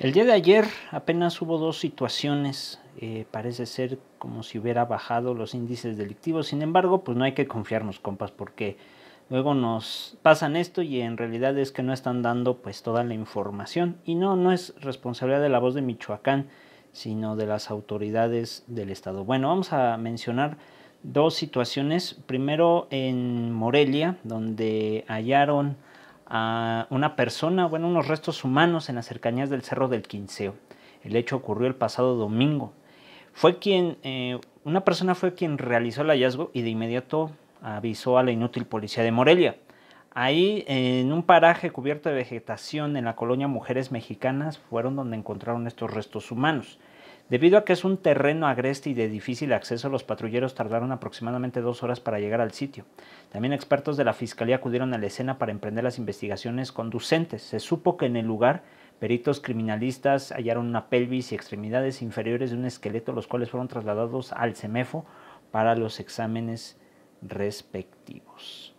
El día de ayer apenas hubo dos situaciones, eh, parece ser como si hubiera bajado los índices delictivos, sin embargo, pues no hay que confiarnos, compas, porque luego nos pasan esto y en realidad es que no están dando pues toda la información y no, no es responsabilidad de la voz de Michoacán, sino de las autoridades del estado. Bueno, vamos a mencionar dos situaciones, primero en Morelia, donde hallaron a una persona, bueno, unos restos humanos en las cercanías del Cerro del Quinceo. El hecho ocurrió el pasado domingo. Fue quien, eh, una persona fue quien realizó el hallazgo y de inmediato avisó a la inútil policía de Morelia. Ahí, en un paraje cubierto de vegetación en la colonia Mujeres Mexicanas, fueron donde encontraron estos restos humanos. Debido a que es un terreno agreste y de difícil acceso, los patrulleros tardaron aproximadamente dos horas para llegar al sitio. También expertos de la Fiscalía acudieron a la escena para emprender las investigaciones conducentes. Se supo que en el lugar Peritos criminalistas hallaron una pelvis y extremidades inferiores de un esqueleto, los cuales fueron trasladados al CEMEFO para los exámenes respectivos.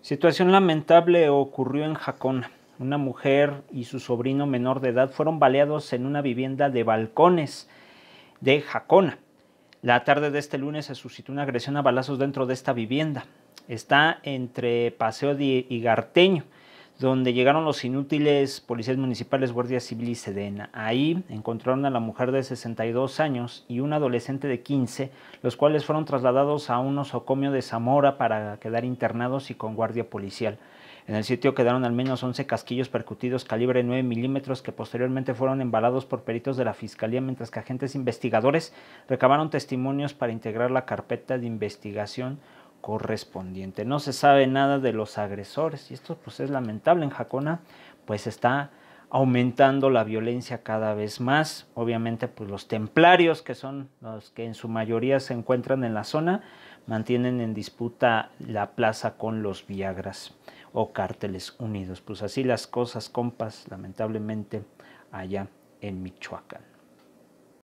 Situación lamentable ocurrió en Jacona. Una mujer y su sobrino menor de edad fueron baleados en una vivienda de balcones de Jacona. La tarde de este lunes se suscitó una agresión a balazos dentro de esta vivienda. Está entre Paseo y Garteño, donde llegaron los inútiles policías municipales, Guardia Civil y Sedena. Ahí encontraron a la mujer de 62 años y un adolescente de 15, los cuales fueron trasladados a un osocomio de Zamora para quedar internados y con guardia policial. En el sitio quedaron al menos 11 casquillos percutidos calibre 9 milímetros que posteriormente fueron embalados por peritos de la Fiscalía mientras que agentes investigadores recabaron testimonios para integrar la carpeta de investigación correspondiente. No se sabe nada de los agresores y esto pues es lamentable en Jacona, pues está aumentando la violencia cada vez más. Obviamente, pues los templarios, que son los que en su mayoría se encuentran en la zona, mantienen en disputa la plaza con los Viagras o cárteles unidos. Pues así las cosas, compas, lamentablemente, allá en Michoacán.